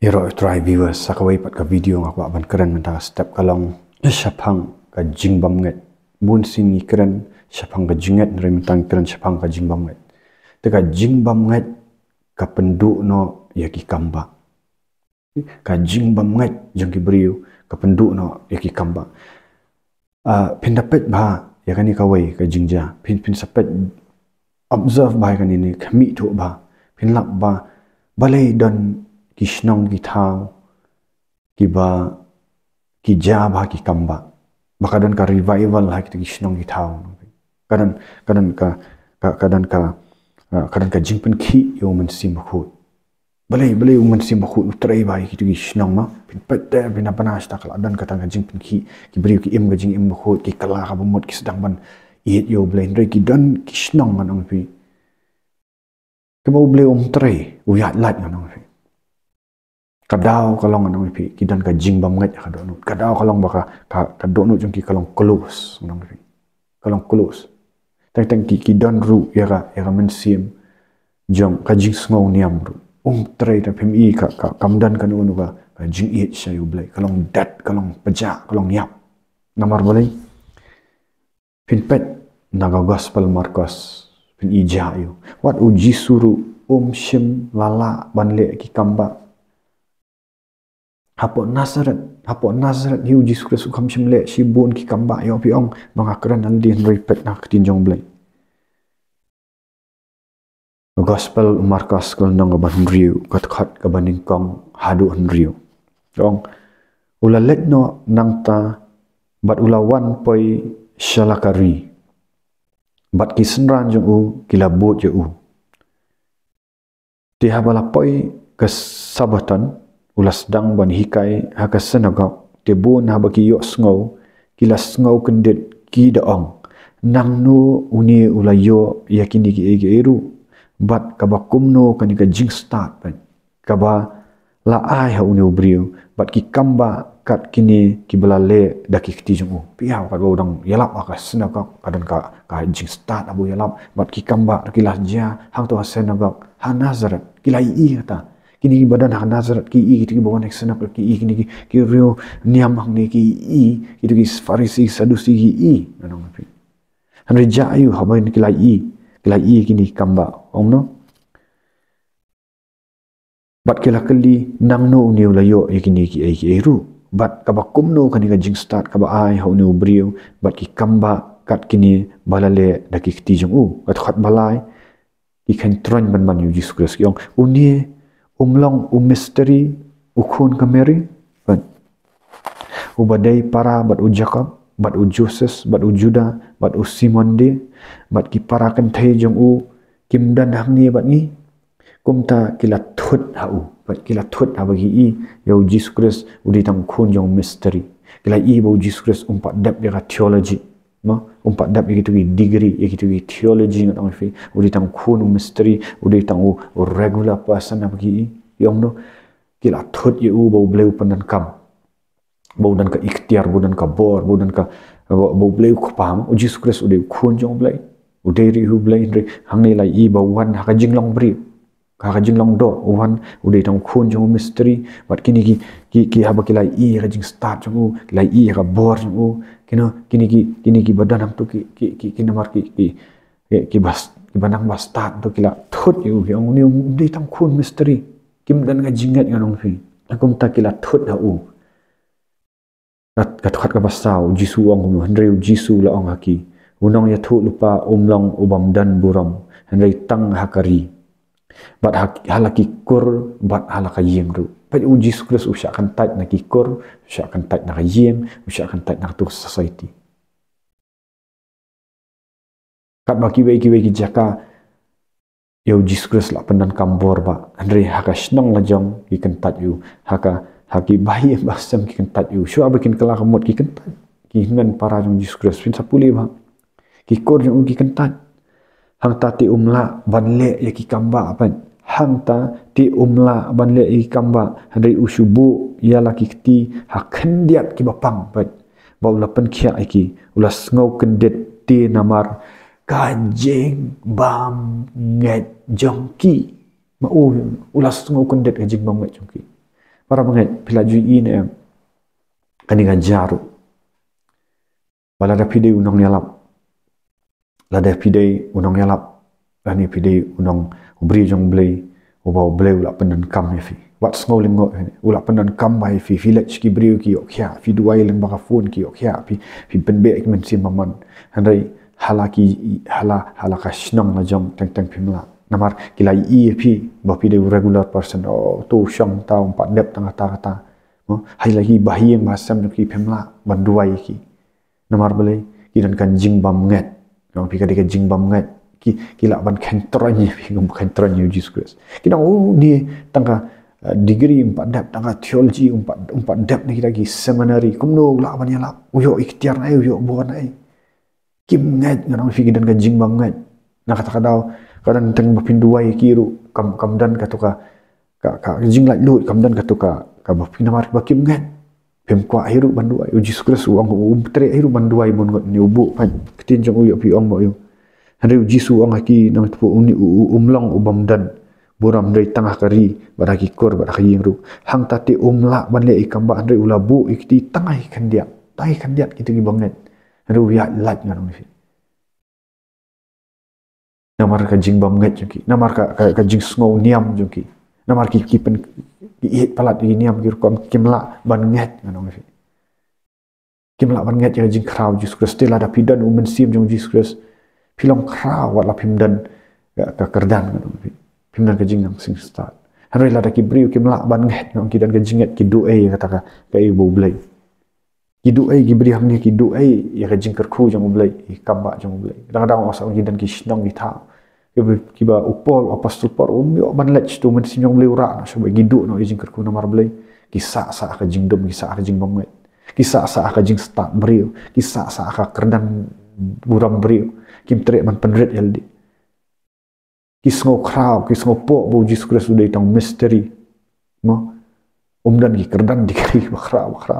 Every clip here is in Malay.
Hero try viewers, sakawai wai pat ka video ngak wak ban keren mentah step kalong Shapang ka jing bam ngit Bun sin ngi keren Shapang ka jing ngit mentang keren Shapang ka jing bam ngit Teka jing bam ngit Ka penduk no yaki kamba Ka jing bam ngit jang ki beriu Ka penduk no yaki ki kamba uh, ah, Pindapit bah ya kani ka wai ka jing Pin pin sapet Observe ba ya kan ni kami tu ba. Pin lak bah Balai dan ki snong ki thang ki ba ki ja ba ki kamba maka dan ka revival lah ki snong ki thang kadan kadan ka ka kadan ka kadan ka jingpen ki yo men sim khu bale bale yo men sim khu trai ba ki ki ma pin pat te bin apa na sta kala dan ka tang jingpen ki ki bri ki im ga jing im khu ki kala ka bu mot ki sedang ban iet yo blend re ki dan ki snong ma nong pi ke beli bleu om trai uyat lat ngan nong pi kadaw kalong anong ipi kidan ka jing bamngat ka donu kadaw kalong baka ka ka donu jung ki kalong close anong ipi kalong close tang tang ki kidan ru era ya era ya men sim jong ka jing smau niam ru um trade of him e ka ka kamdan kan unu ba ka jing e sha yu blai kalong dat kalong paja kalong niam namar bolai pin pet naga gospel markos pin e ja yu wat u suru um sim lala banle ki kamba hapo Nazareth, hapo Nazareth, yu Jesus Christ ukam cimle, si bun ki kamba, yu api ong, mga keren pet yang repet nak tinjong blay. Gospel Markus kalau nang kaban riu, kat kat kaban kong hadu an riu. Ong, ula let no nang ta, bat ula wan poi shalakari. Bat ki senran jung u, kila bot jung u. Tiha bala poi kesabatan, ulas dang ban hikai haka senagok tebu na baki yo sngo kilas sngo kendet ki da ong nang no uni ula yo yakini ki ege eru bat kaba kum no kani ka jing start ban kaba la ai ha uni ubriu bat ki kamba kat kini ki bala le da ki kti jung piau ka godang yalap ka senagok kadan ka ka jing start abu yelap bat ki kamba kilas jia hang to ha senagok ha nazarat i kata ki badan bada na na zar ki i ki bo next na ki i ki ki rio niam hang ni ki i ki ki farisi sadusi ki i na no pi han re ja ayu ha ki la i ki la i kini kamba om bat ki la kali nang no ni la yo ki ni ki ai ru bat ka ba kum no ka jing start ka ba ai ha ni ubrio bat ki kamba kat kini balale dakik ti jung u kat khat balai ki khen tron ban ban yu jisu kris ki ong unie umlong u misteri u khun kemeri bat u badai para bat u jakob bat u joses bat u juda bat u simon de bat ki para kan thai jong u kim dan hang ni bat ni kumta kila thut ha u bat kilat thut ha bagi i yo ya jesus christ u di tang khun jong misteri kila i bo jesus christ um pat dia theology ma umpat dap ye kitu degree ye kitu theology ngat ang fi udi tang khun mystery udi tang regular person apa ki yom no kira thot ye u bau bleu pandan kam bau dan ka ikhtiar bau dan ka bor bau dan ka bau bleu ku pam u jesus christ udi khun jong blai udi ri hu blai ri hang ni lai i bau wan ha ka jing long bri kharajing long do uwan udei tong khun jong mystery but kini ki ki ki haba kilai i kharajing start jong u lai i ra bor jong u kino kini ki kini ki badan ham to ki ki ki kino mar ki ki ki bas ki banang bas start to kila thot yu yong ni udei tong khun mystery kim dan ga jingat ngan ong phi akum ta kila thot na u kat kat khat ka basau jisu ong mu hanreu jisu la ong haki unong ya thu lupa umlong ubam dan buram hanrei tang hakari bat halaki kur bat halaka yim ru pai uji sukres usha kan tait na kikor usha kan tait na yim usha kan tait na tu society kat baki wei wei ki jaka yo uji sukres la pandan kambor ba andre haka senang la jong ki kan yu haka haki bai yim ba sam ki kan tait yu shua ba kin kala ki kan ki hinan para yang uji sukres pin sapuli ba ki kor yang ki kan hang ta ti umla ban le ye kamba ban hang ta ti umla ban le ki kamba dari usubu ya la ki ti ha khandiat ki bapang ban bau pen khia ki ula sngau kendet ti namar ka jing bam ngat jongki ma oh, u ula sngau kendet ka jing bam ngat jongki para mengat pelaju ini kan dengan jaru bala da pide nyalap la def pi dey unong yalap ani lah, pi unong ubri jong blei uba blei ula penan kam ye fi wat small ling ngot ani ula penan kam bai fi fi lech ki briu ki ok ya fi duai ling baka fon ki ok ya pi pi ben be ek men sim maman han rei hala ki hala hala ka shnong la jong teng teng pim la namar ki la i e pi ba pi regular person o oh, to shong taung pa dep tang ta ta mo oh, hai la hi bahieng ma sam ki pim ban duai ki namar blei ki dan kan jing bam ngat yang pika dia kan jing bam ngat ki kila ban kentranya pika bukan kentranya Jesus Christ. Kita oh ni tangka uh, degree empat dap tangka teologi empat empat dap ni lagi seminary kumno la ban yang lap uyo ikhtiar naik uyo buat naik. Kim ngat ngan orang pika dan kan jing bam ngat. Nah kata kata kadang tengah berpinduai kiri kam kam dan katuka ka ka jing lah lu kam dan katuka ka berpindah mark berkim ngat pem kwa hiru banduai uji oh, sukres uang ko um tre hiru banduai mon ngot ni ubu kan ketin jong uyo pi ong mo yo hari uji su ong aki nam tu um ni umlang ubam dan buram dari tengah kari bada ki kor bada yang ru hang tati umla ban le ikamba andre ula bu ikti tengah ikan dia tengah ikan dia kitu ki bangnet ru ya lat ngarong ni namar kajing jing bam ngat jong ki namar ka ka niam jong น้ำมันกี่กี่เป็นกี่เอ็ดพลัดอีเนียมกี่รุกอมกิมละบันเงียดนะน้องพี่กิมละบันเงียดยังจิงคราวจิสครสติลาดาพิดันอุเมนซีมจงจิสครสพิลองคราววัดละพิมดันกะกะกระดานนะน้องพี่พิมดันกะจิงยังสิงสตาร์ฮันรีลาดากิบริวกิมละบันเงียดน้องกี่ดันกะจิงเงียดกิดูเอยกะตากะกะเอวบลัยกิดูเอยกิบริฮัมเนียกิดูเอยยังกะจิงกระคู่จงบลัยกับบะจงบลัยระดับอัสสัมกิดันกิชนองกิทาม kiba kiba upol apostol par oh, umbi oban lech tu men sinyong le ura na shobai gidu no izing kerku na marble kisa sa ka jingdom kisa ka jing bangwe kisa sa ka jing stat brio kisa sa ka kerdan buram brio kim tre man penret yaldi kis ngo krao kis ngo po bo jis kres udai tang misteri mo umdan kisah kerdan di kri bakra bakra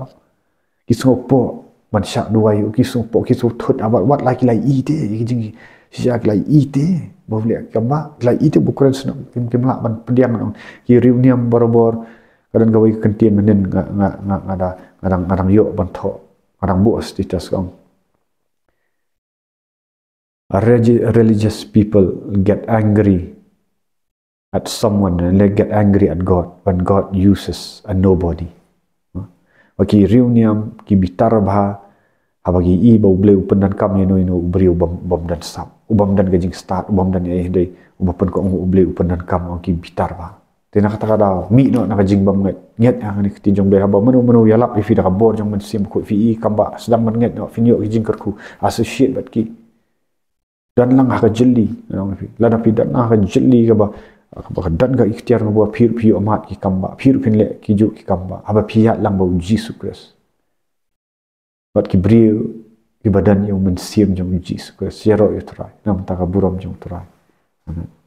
kis ngo po man sha duwai kis ngo po kis kisah thot abat wat lai lai ide jing si ya glai ite bovle kamba glai ite bukan sno kim kim la ban pendiam no lah. ki riunium borobor kadan gawai kentien menen nga nga nga ada kadang kadang yo ban tho kadang bu status kam religious people get angry at someone and they get angry at god when god uses a nobody bagi riunium ki bitar bha abagi i bau bleu pendan kam ino ino beriu dan sab ubam dan gajing start, ubam dan ayah day, ubah pun kau ngubu beli, ubah dan kamu ngi bitar ba. Tena kata kata, mi no nak gajing bam ngat, ngat yang ah, ni ketinjong beha ba, menu menu ya lap, ifi dah kabur, jang men sim kui fi e, kamba, sedang men ngat no, fi gajing kerku, asa ah, shit bat ki. Dan langah haka jeli, nang fi, lana fi dan lang haka ba, aka ba dan kau ikhtiar ngubu pir pi amat ki kamba, pir pin le ki juk ki kamba, aba piat lang ba uji sukres. Bat ki brio, ibadan yang mensiem yang uji, ke sero yutrai nam taka buram jong trai amen